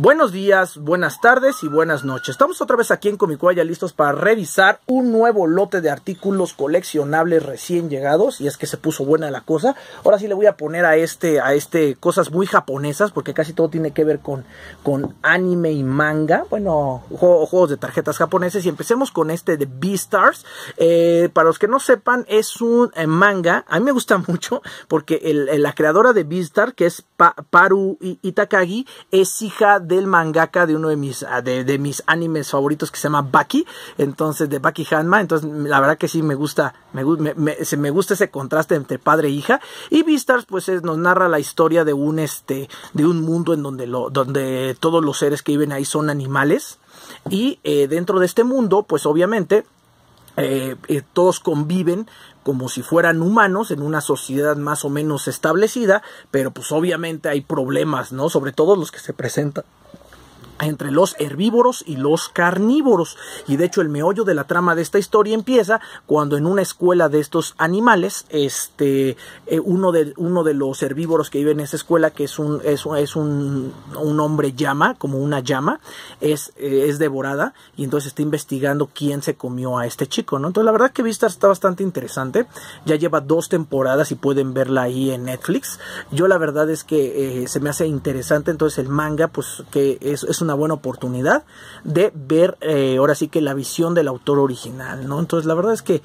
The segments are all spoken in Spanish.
Buenos días, buenas tardes y buenas noches. Estamos otra vez aquí en Comicuaya listos para revisar un nuevo lote de artículos coleccionables recién llegados. Y es que se puso buena la cosa. Ahora sí le voy a poner a este, a este, cosas muy japonesas, porque casi todo tiene que ver con, con anime y manga. Bueno, juegos de tarjetas japoneses. Y empecemos con este de Beastars. Eh, para los que no sepan, es un eh, manga. A mí me gusta mucho porque la creadora de Beastars, que es Paru Itakagi, es hija de del mangaka de uno de mis, ah, de, mis animes favoritos que se llama Baki, entonces de Baki Hanma, entonces la verdad que sí me gusta, me, gusta ese contraste entre padre e hija y Beastars pues nos narra la historia de un, este, de un mundo en donde, lo, donde todos los seres que viven ahí son animales y eh, dentro de este mundo pues obviamente eh, eh, todos conviven como si fueran humanos en una sociedad más o menos establecida, pero pues obviamente hay problemas, ¿no? Sobre todo los que se presentan entre los herbívoros y los carnívoros. Y de hecho el meollo de la trama de esta historia empieza cuando en una escuela de estos animales, este, eh, uno, de, uno de los herbívoros que vive en esa escuela, que es un, es, un, hombre llama, como una llama, es, eh, es devorada y entonces está investigando quién se comió a este chico, ¿no? Entonces la verdad que Vista está bastante interesante, ya lleva dos temporadas y pueden verla ahí en Netflix. Yo la verdad es que eh, se me hace interesante, entonces el manga, pues que es, es un una buena oportunidad de ver eh, ahora sí que la visión del autor original, ¿no? Entonces la verdad es que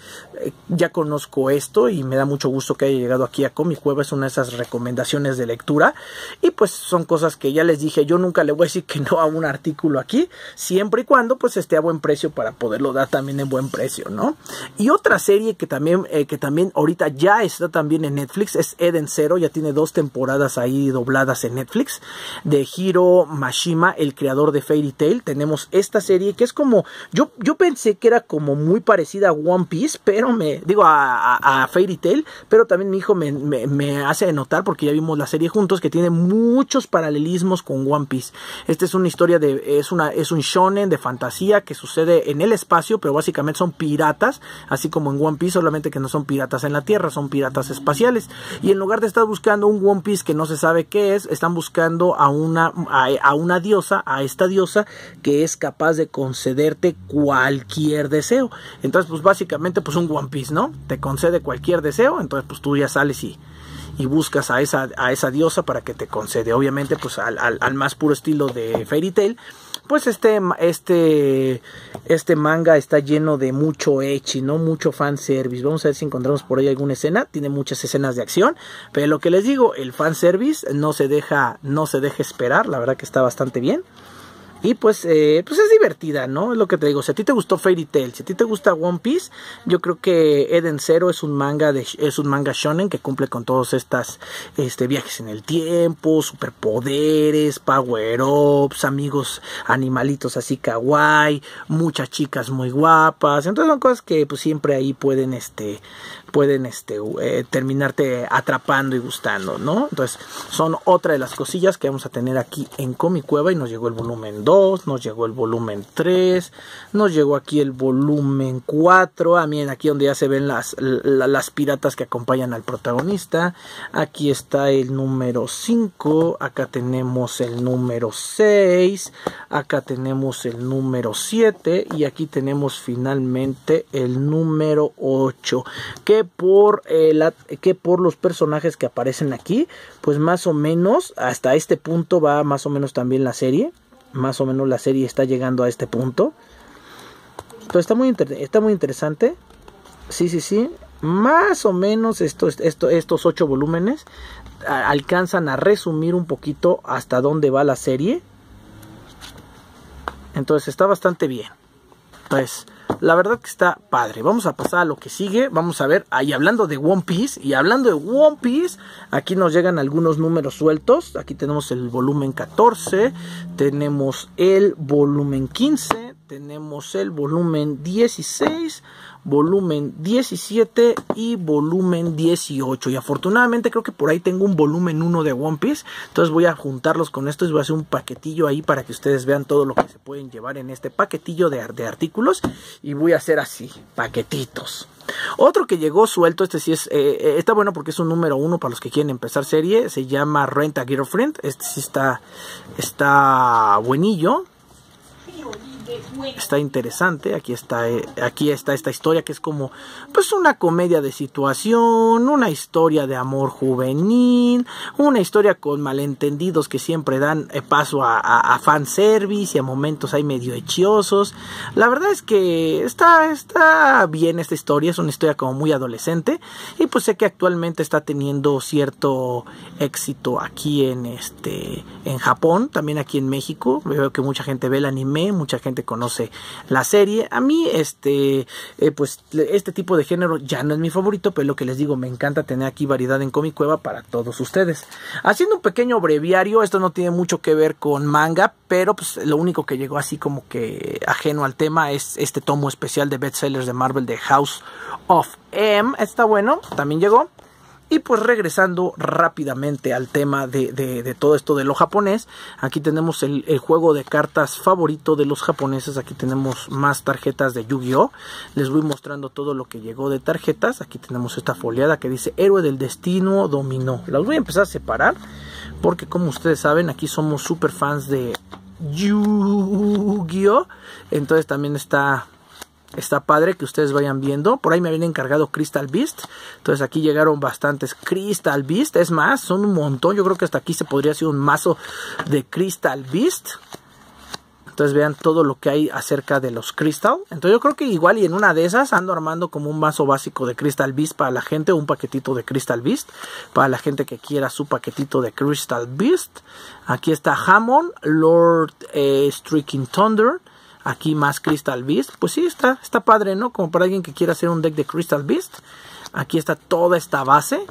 eh, ya conozco esto y me da mucho gusto que haya llegado aquí a Comic Cueva, es una de esas recomendaciones de lectura y pues son cosas que ya les dije, yo nunca le voy a decir que no a un artículo aquí, siempre y cuando pues esté a buen precio para poderlo dar también en buen precio, ¿no? Y otra serie que también, eh, que también ahorita ya está también en Netflix es Eden Zero, ya tiene dos temporadas ahí dobladas en Netflix, de Hiro Mashima, el creador de Fairy Tail, tenemos esta serie que es como. Yo, pensé que era como muy parecida a One Piece, pero me. Digo, a, Fairy Tail, pero también mi hijo me, hace notar, porque ya vimos la serie juntos, que tiene muchos paralelismos con One Piece. Esta es una historia de. Es, una, es un shonen de fantasía que sucede en el espacio, pero básicamente son piratas, así como en One Piece, solamente que no son piratas en la Tierra, son piratas espaciales. Y en lugar de estar buscando un One Piece que no se sabe qué es, están buscando a una, a, a una diosa, a esta diosa que es capaz de concederte cualquier deseo. Entonces, pues básicamente, pues un One Piece, ¿no? Te concede cualquier deseo, entonces pues tú ya sales y, y buscas a esa, a esa diosa para que te concede. Obviamente, pues al, al, más puro estilo de Fairy tale pues este, este, este manga está lleno de mucho echi, ¿no? Mucho fanservice. Vamos a ver si encontramos por ahí alguna escena. Tiene muchas escenas de acción. Pero lo que les digo, el fanservice no se deja, no se deja esperar. La verdad que está bastante bien. Y pues, eh, pues es divertida, ¿no? Es lo que te digo. Si a ti te gustó Fairy Tail, si a ti te gusta One Piece, yo creo que Eden Zero es un manga de, es un manga shonen que cumple con todos estas este, viajes en el tiempo, superpoderes, power ups, amigos animalitos así kawaii, muchas chicas muy guapas. Entonces son cosas que pues siempre ahí pueden este pueden este, eh, terminarte atrapando y gustando, ¿no? Entonces, son otra de las cosillas que vamos a tener aquí en Comic Cueva y nos llegó el volumen 2, nos llegó el volumen 3, nos llegó aquí el volumen 4, ah, miren, aquí donde ya se ven las, las, piratas que acompañan al protagonista, aquí está el número 5, acá tenemos el número 6, acá tenemos el número 7 y aquí tenemos finalmente el número 8, que por, eh, que por los personajes que aparecen aquí, pues más o menos hasta este punto va más o menos también la serie. Más o menos la serie está llegando a este punto. Entonces está muy, está muy interesante. Sí, sí, sí. Más o menos estos, estos, estos ocho volúmenes alcanzan a resumir un poquito hasta dónde va la serie. Entonces está bastante bien. Entonces, pues, la verdad que está padre. Vamos a pasar a lo que sigue. Vamos a ver. Ahí hablando de One Piece. Y hablando de One Piece. Aquí nos llegan algunos números sueltos. Aquí tenemos el volumen 14. Tenemos el volumen 15. Tenemos el volumen 16 volumen 17 y volumen 18. Y afortunadamente creo que por ahí tengo un volumen 1 de One Piece. Entonces voy a juntarlos con estos. Voy a hacer un paquetillo ahí para que ustedes vean todo lo que se pueden llevar en este paquetillo de, de artículos. Y voy a hacer así, paquetitos. Otro que llegó suelto, este sí es, eh, eh, está bueno porque es un número 1 para los que quieren empezar serie, se llama Rent a Girlfriend, este sí está, está buenillo. Sí, está interesante. Aquí está, eh, aquí está esta historia que es como pues una comedia de situación, una historia de amor juvenil, una historia con malentendidos que siempre dan eh, paso a, fanservice y a momentos ahí medio hechiosos. La verdad es que está, está bien esta historia, es una historia como muy adolescente y pues sé que actualmente está teniendo cierto éxito aquí en este en Japón, también aquí en México. Veo que mucha gente ve el anime, mucha gente conoce la serie. A mí, este, eh, pues este tipo de género ya no es mi favorito, pero lo que les digo, me encanta tener aquí variedad en Comic Cueva para todos ustedes. Haciendo un pequeño breviario, esto no tiene mucho que ver con manga, pero pues lo único que llegó así como que ajeno al tema es este tomo especial de bestsellers de Marvel de House of M. Está bueno, también llegó. Y pues regresando rápidamente al tema de, todo esto de lo japonés, aquí tenemos el, el, juego de cartas favorito de los japoneses, aquí tenemos más tarjetas de Yu-Gi-Oh! Les voy mostrando todo lo que llegó de tarjetas, aquí tenemos esta foliada que dice Héroe del Destino Dominó. Las voy a empezar a separar porque como ustedes saben aquí somos super fans de Yu-Gi-Oh! Entonces también está Está padre que ustedes vayan viendo. Por ahí me habían encargado Crystal Beast. Entonces aquí llegaron bastantes Crystal Beast. Es más, son un montón. Yo creo que hasta aquí se podría hacer un mazo de Crystal Beast. Entonces vean todo lo que hay acerca de los Crystal. Entonces yo creo que igual y en una de esas ando armando como un mazo básico de Crystal Beast para la gente. un paquetito de Crystal Beast. Para la gente que quiera su paquetito de Crystal Beast. Aquí está Hammond, Lord eh, Streaking Thunder aquí más Crystal Beast. Pues sí, está, padre, ¿no? Como para alguien que quiera hacer un deck de Crystal Beast. Aquí está toda esta base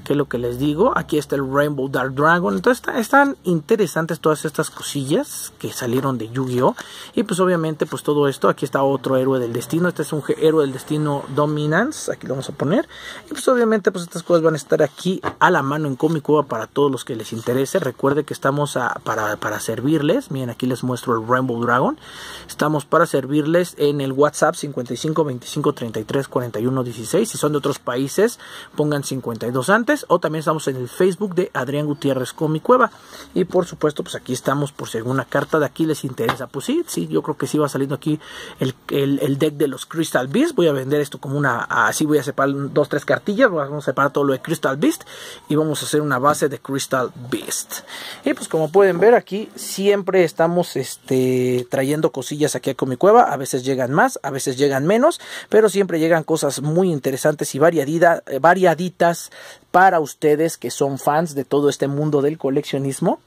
que es lo que les digo. Aquí está el Rainbow Dark Dragon. Entonces están interesantes todas estas cosillas que salieron de Yu-Gi-Oh! Y pues obviamente pues todo esto. Aquí está otro héroe del destino. Este es un héroe del destino Dominance. Aquí lo vamos a poner. Y pues obviamente pues estas cosas van a estar aquí a la mano en Comic para todos los que les interese. Recuerde que estamos para, para servirles. Miren aquí les muestro el Rainbow Dragon. Estamos para servirles en el WhatsApp 55 25 33 41 16. Si son de otros países pongan 52 antes o también estamos en el Facebook de Adrián Gutiérrez con mi cueva. Y por supuesto, pues aquí estamos por si alguna carta de aquí les interesa. Pues sí, sí, yo creo que sí va saliendo aquí el, deck de los Crystal Beast. Voy a vender esto como una, así voy a separar dos, tres cartillas, vamos a separar todo lo de Crystal Beast y vamos a hacer una base de Crystal Beast. Y pues como pueden ver aquí siempre estamos este, trayendo cosillas aquí con mi cueva. A veces llegan más, a veces llegan menos, pero siempre llegan cosas muy interesantes y eh, variaditas para ustedes que son fans de todo este mundo del coleccionismo.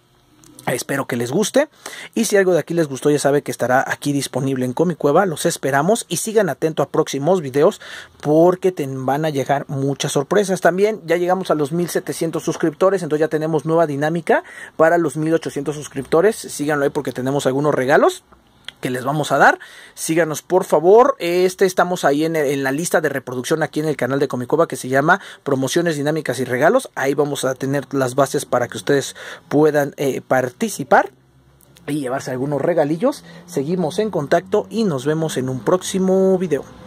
Espero que les guste. Y si algo de aquí les gustó, ya sabe que estará aquí disponible en Comic Cueva. Los esperamos y sigan atentos a próximos videos porque te van a llegar muchas sorpresas. También ya llegamos a los 1700 suscriptores, entonces ya tenemos nueva dinámica para los 1800 suscriptores. Síganlo ahí porque tenemos algunos regalos que les vamos a dar. Síganos por favor. Este estamos ahí en, la lista de reproducción aquí en el canal de Comicova que se llama Promociones Dinámicas y Regalos. Ahí vamos a tener las bases para que ustedes puedan eh, participar y llevarse algunos regalillos. Seguimos en contacto y nos vemos en un próximo video.